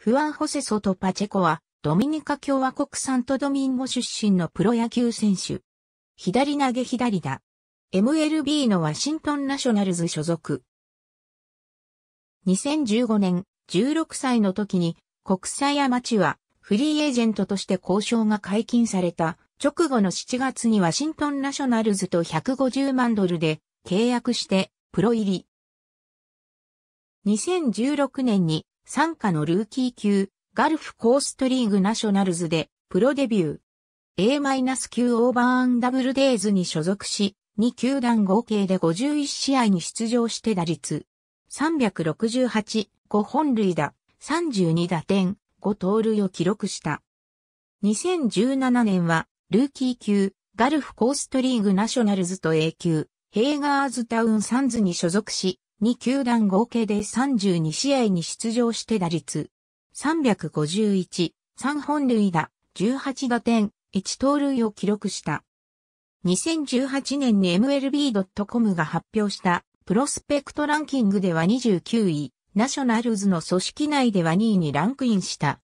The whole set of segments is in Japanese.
フアン・ホセソト・パチェコは、ドミニカ共和国サントドミンゴ出身のプロ野球選手。左投げ左打。MLB のワシントンナショナルズ所属。2015年、16歳の時に、国際アマチュア、フリーエージェントとして交渉が解禁された、直後の7月にワシントンナショナルズと150万ドルで契約して、プロ入り。2016年に参加のルーキー級、ガルフコーストリーグナショナルズで、プロデビュー。A- 級オーバーアンダブルデイズに所属し、2球団合計で51試合に出場して打率。368、5本塁打、32打点、5盗塁を記録した。2017年は、ルーキー級、ガルフコーストリーグナショナルズと A 級、ヘイガーズタウンサンズに所属し、2球団合計で32試合に出場して打率351、3本塁打、18打点、1盗塁を記録した。2018年に MLB.com が発表したプロスペクトランキングでは29位、ナショナルズの組織内では2位にランクインした。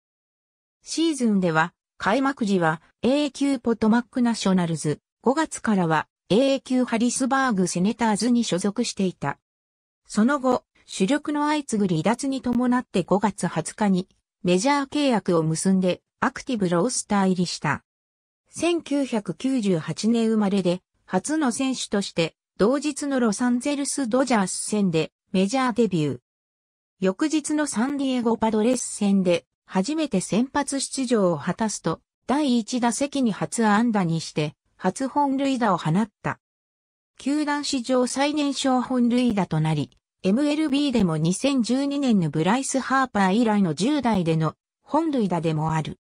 シーズンでは開幕時は A 級ポトマックナショナルズ、5月からは A 級ハリスバーグセネターズに所属していた。その後、主力の相次ぐ離脱に伴って5月20日にメジャー契約を結んでアクティブロースター入りした。1998年生まれで初の選手として同日のロサンゼルスドジャース戦でメジャーデビュー。翌日のサンディエゴパドレス戦で初めて先発出場を果たすと第1打席に初安打にして初本塁打を放った。球団史上最年少本塁打となり、MLB でも2012年のブライス・ハーパー以来の10代での本塁打でもある。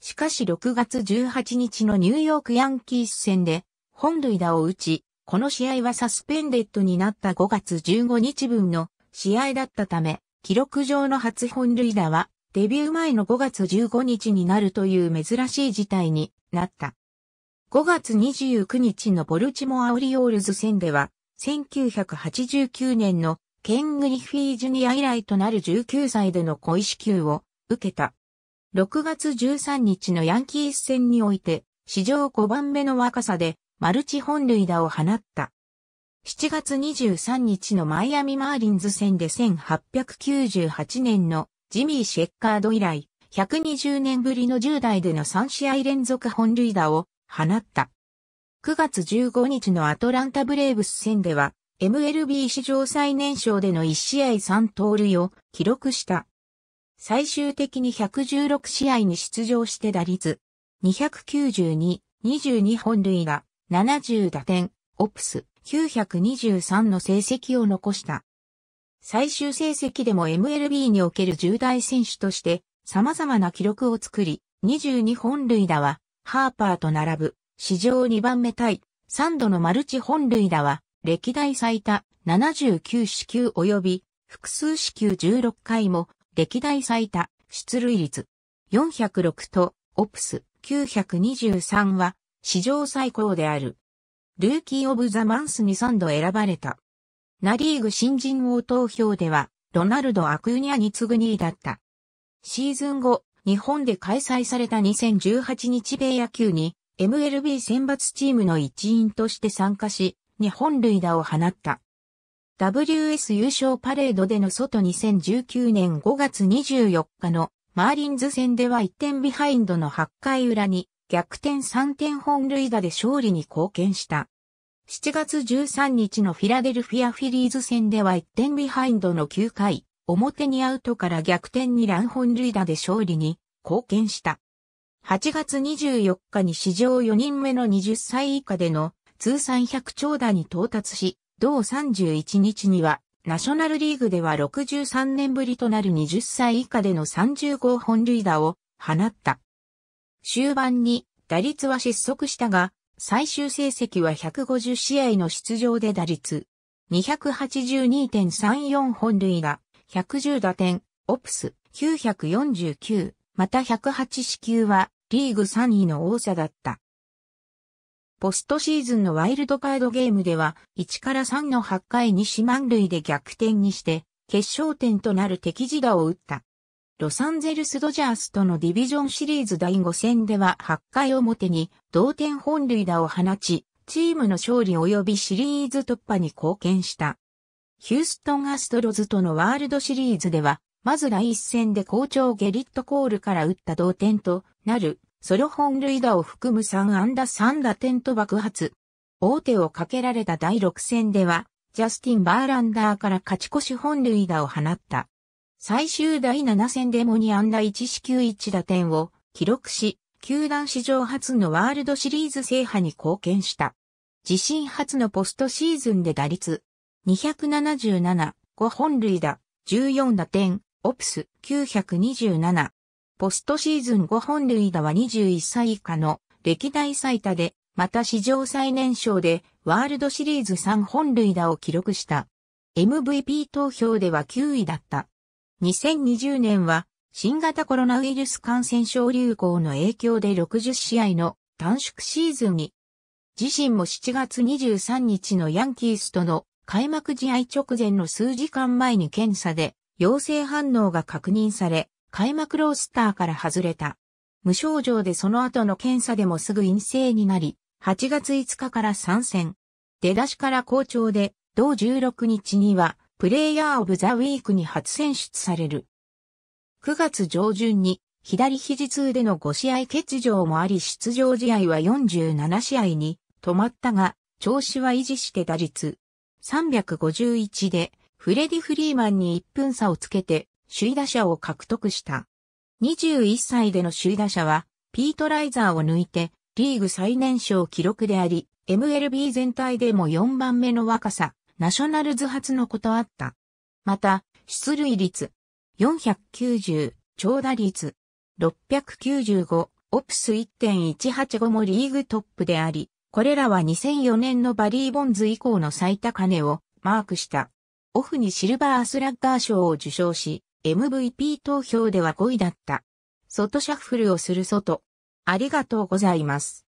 しかし6月18日のニューヨークヤンキース戦で本塁打を打ち、この試合はサスペンデッドになった5月15日分の試合だったため、記録上の初本塁打はデビュー前の5月15日になるという珍しい事態になった。5月29日のボルチモア・オリオールズ戦では、1989年のケン・グリフィー・ジュニア以来となる19歳での小石球を受けた。6月13日のヤンキース戦において、史上5番目の若さでマルチ本塁打を放った。7月23日のマイアミ・マーリンズ戦で1898年のジミー・シェッカード以来、120年ぶりの10代での3試合連続本塁打を放った。9月15日のアトランタブレーブス戦では、MLB 史上最年少での1試合3盗塁を記録した。最終的に116試合に出場して打率292、22本塁打、70打点、オプス923の成績を残した。最終成績でも MLB における重大選手として様々な記録を作り、22本塁打はハーパーと並ぶ、史上2番目タイ、3度のマルチ本塁打は、歴代最多79支球及び、複数支球16回も、歴代最多、出塁率406と、オプス923は、史上最高である。ルーキー・オブ・ザ・マンスに3度選ばれた。ナリーグ新人王投票では、ロナルド・アクーニャに次ぐ2位だった。シーズン後、日本で開催された2018日米野球に MLB 選抜チームの一員として参加し、日本塁打を放った。WS 優勝パレードでの外2019年5月24日のマーリンズ戦では1点ビハインドの8回裏に逆転3点本塁打で勝利に貢献した。7月13日のフィラデルフィアフィリーズ戦では1点ビハインドの9回表にアウトから逆転に乱本塁打で勝利に貢献した。8月24日に史上4人目の20歳以下での通算100長打に到達し、同31日にはナショナルリーグでは63年ぶりとなる20歳以下での30号本塁打を放った。終盤に打率は失速したが、最終成績は150試合の出場で打率282.34本塁打、110打点、オプス、949、また108死球は、リーグ3位の王者だった。ポストシーズンのワイルドカードゲームでは、1から3の8回に四万塁で逆転にして、決勝点となる敵地打を打った。ロサンゼルス・ドジャースとのディビジョンシリーズ第5戦では8回表に同点本塁打を放ち、チームの勝利及びシリーズ突破に貢献した。ヒューストンアストロズとのワールドシリーズでは、まず第一戦で校長ゲリット・コールから打った同点となる、ソロ本塁打を含む3安打3打点と爆発。大手をかけられた第6戦では、ジャスティン・バーランダーから勝ち越し本塁打を放った。最終第7戦でも2安打1四球1打点を記録し、球団史上初のワールドシリーズ制覇に貢献した。自身初のポストシーズンで打率277、5本塁打、14打点、オプス、927。ポストシーズン5本塁打は21歳以下の歴代最多で、また史上最年少でワールドシリーズ3本塁打を記録した。MVP 投票では9位だった。2020年は新型コロナウイルス感染症流行の影響で60試合の短縮シーズンに、自身も7月23日のヤンキースとの開幕試合直前の数時間前に検査で陽性反応が確認され、開幕ロースターから外れた。無症状でその後の検査でもすぐ陰性になり、8月5日から参戦。出だしから好調で、同16日には、プレイヤーオブザウィークに初選出される。9月上旬に、左肘痛での5試合欠場もあり出場試合は47試合に止まったが、調子は維持して打率351でフレディ・フリーマンに1分差をつけて首位打者を獲得した。21歳での首位打者はピート・ライザーを抜いてリーグ最年少記録であり、MLB 全体でも4番目の若さ、ナショナルズ発のことあった。また、出塁率、490、長打率、695、オプス1.185もリーグトップであり、これらは2004年のバリー・ボンズ以降の最高値をマークした。オフにシルバースラッガー賞を受賞し、MVP 投票では5位だった。外シャッフルをする外。ありがとうございます。